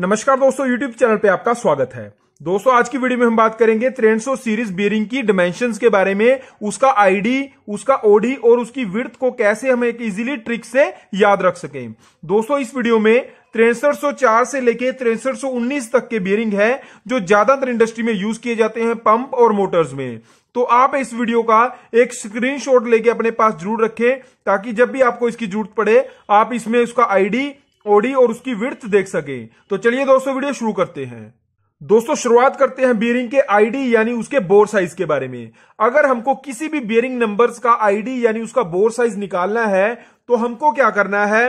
नमस्कार दोस्तों YouTube channel पे आपका स्वागत है दोस्तों आज की वीडियो में हम बात करेंगे त्रेन सीरीज बियरिंग की डिमेंशन के बारे में उसका आईडी उसका ओडी और उसकी विर्थ को कैसे हम एक इजीली ट्रिक से याद रख सकें दोस्तों इस वीडियो में तिरसठ से लेके तिरसठ तक के बियरिंग है जो ज्यादातर इंडस्ट्री में यूज किए जाते हैं पंप और मोटर्स में तो आप इस वीडियो का एक स्क्रीनशॉट लेके अपने पास जरूर रखें ताकि जब भी आपको इसकी जरूरत पड़े आप इसमें उसका आईडी ओडी और उसकी विर्थ देख सके तो चलिए दोस्तों वीडियो शुरू करते हैं दोस्तों शुरुआत करते हैं बियरिंग के आईडी यानी उसके बोर साइज के बारे में अगर हमको किसी भी बियरिंग नंबर्स का आईडी यानी उसका बोर साइज निकालना है तो हमको क्या करना है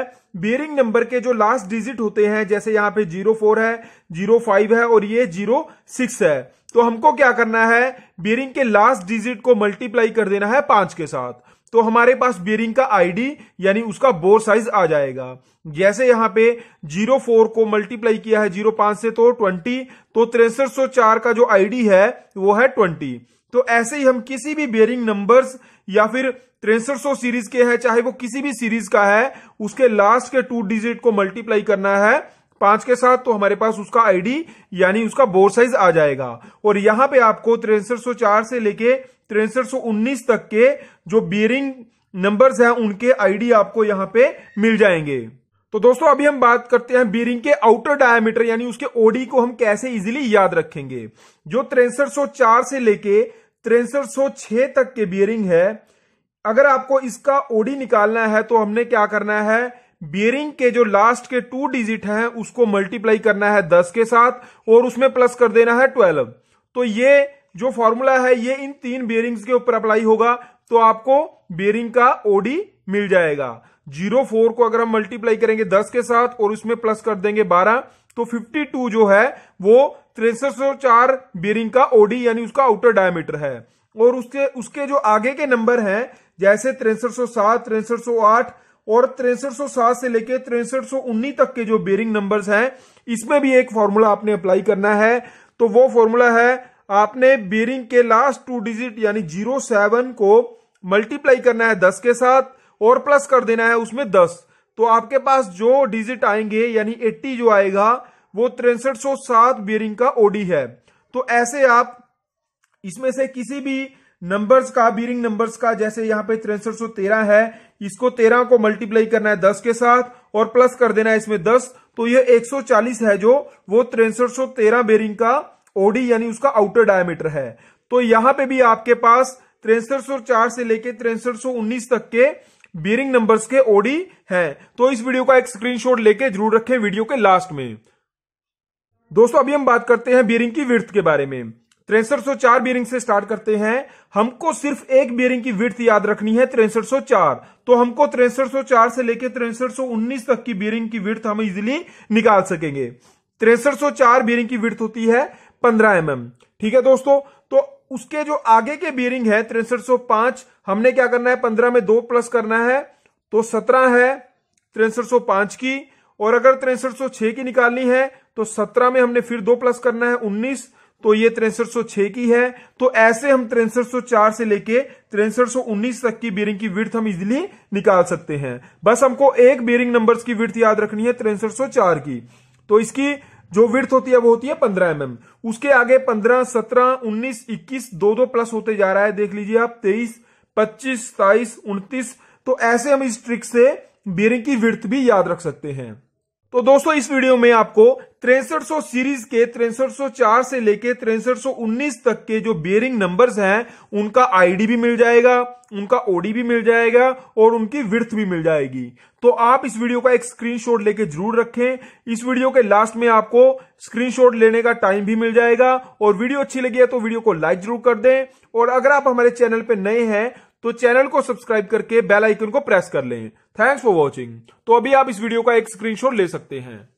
बियरिंग नंबर के जो लास्ट डिजिट होते हैं जैसे यहां पे जीरो फोर है जीरो फाइव है और ये जीरो सिक्स है तो हमको क्या करना है बियरिंग के लास्ट डिजिट को मल्टीप्लाई कर देना है पांच के साथ तो हमारे पास बियरिंग का आईडी यानी उसका बोर साइज आ जाएगा जैसे यहाँ पे जीरो फोर को मल्टीप्लाई किया है जीरो पांच से तो ट्वेंटी तो तिरसठ सौ चार का जो आईडी है वो है ट्वेंटी तो ऐसे ही हम किसी भी बियरिंग नंबर्स या फिर तिरसठ सीरीज के है चाहे वो किसी भी सीरीज का है उसके लास्ट के टू डिजिट को मल्टीप्लाई करना है पांच के साथ तो हमारे पास उसका आईडी यानी उसका बोर साइज आ जाएगा और यहां पे आपको तिरसठ से लेके तिरसठ तक के जो बियरिंग नंबर्स हैं उनके आईडी आपको यहां पे मिल जाएंगे तो दोस्तों अभी हम बात करते हैं बीरिंग के आउटर डायमीटर यानी उसके ओडी को हम कैसे इजीली याद रखेंगे जो तिरसठ से लेके तिरसठ तक के बियरिंग है अगर आपको इसका ओडी निकालना है तो हमने क्या करना है बियरिंग के जो लास्ट के टू डिजिट हैं उसको मल्टीप्लाई करना है दस के साथ और उसमें प्लस कर देना है ट्वेल्व तो ये जो फॉर्मूला है ये इन तीन बेयरिंग्स के ऊपर अप्लाई होगा तो आपको बेरिंग का ओडी मिल जाएगा जीरो फोर को अगर हम मल्टीप्लाई करेंगे दस के साथ और उसमें प्लस कर देंगे बारह तो फिफ्टी टू जो है वो तिरसठ चार बेरिंग का ओडी यानी उसका आउटर डायमीटर है और उसके उसके जो आगे के नंबर हैं जैसे तिरसठ सौ सात तिरसठ सौ आठ और तिरसठ से लेकर तिरसठ तक के जो बेरिंग नंबर्स हैं इसमें भी एक फॉर्मूला आपने अप्लाई करना है तो वो फॉर्मूला है आपने बियरिंग के लास्ट टू डिजिट यानी जीरो सेवन को मल्टीप्लाई करना है दस के साथ और प्लस कर देना है उसमें दस तो आपके पास जो डिजिट आएंगे यानी एट्टी जो आएगा वो तिरसठ सौ सात बियरिंग का ओडी है तो ऐसे आप इसमें से किसी भी नंबर्स का बियरिंग नंबर्स का जैसे यहां पे तिरसठ सौ तेरह है इसको तेरह को मल्टीप्लाई करना है दस के साथ और प्लस कर देना है इसमें दस तो यह एक है जो वो तिरसठ सौ तेरह बेरिंग का ओडी यानी उसका आउटर डायमीटर है तो यहां पे भी आपके पास तिरसठ सौ चार से लेकर तिरसठ सौ उन्नीस तक के बियरिंग नंबर्स के ओडी है तो इस वीडियो का एक स्क्रीनशॉट लेके जरूर रखें वीडियो के लास्ट में दोस्तों अभी हम बात करते हैं बियरिंग की विर्थ के बारे में तिरसठ सौ चार बियरिंग से स्टार्ट करते हैं हमको सिर्फ एक बियरिंग की विर्थ याद रखनी है तिरसठ सौ चार तो हमको तिरसठ सौ चार से लेकर तिरसठ सौ उन्नीस तक की बियरिंग की विर्थ हम इजिली निकाल सकेंगे तिरसठ सौ चार बियरिंग की विर्थ होती है पंद्रह एम एम ठीक है दोस्तों तो उसके जो आगे के बियरिंग है तिरसठ हमने क्या करना है पंद्रह में दो प्लस करना है तो सत्रह है तिरसठ की और अगर तिरसठ की निकालनी है तो सत्रह में हमने फिर दो प्लस करना है उन्नीस तो ये तिरसठ की है तो ऐसे हम तिरसठ से लेके तिरसठ तक की बियरिंग की विर्थ हम इजिली निकाल सकते हैं बस हमको एक बियरिंग नंबर्स की विर्थ याद रखनी है तिरसठ की तो इसकी जो विर्थ होती है वो होती है पंद्रह एमएम उसके आगे पंद्रह सत्रह उन्नीस इक्कीस दो दो प्लस होते जा रहा है देख लीजिए आप तेईस पच्चीस सताइस उनतीस तो ऐसे हम इस ट्रिक से बियरिंग की विर्थ भी याद रख सकते हैं तो दोस्तों इस वीडियो में आपको तिरसठ सीरीज के तिरसठ से लेके तिरसठ तक के जो बियरिंग नंबर्स हैं उनका आईडी भी मिल जाएगा उनका ओडी भी मिल जाएगा और उनकी विर्थ भी मिल जाएगी तो आप इस वीडियो का एक स्क्रीनशॉट लेके जरूर रखें इस वीडियो के लास्ट में आपको स्क्रीनशॉट लेने का टाइम भी मिल जाएगा और वीडियो अच्छी लगी है तो वीडियो को लाइक जरूर कर दें और अगर आप हमारे चैनल पर नए हैं तो चैनल को सब्सक्राइब करके बेल आइकन को प्रेस कर लें थैंक्स फॉर वॉचिंग तो अभी आप इस वीडियो का एक स्क्रीनशॉट ले सकते हैं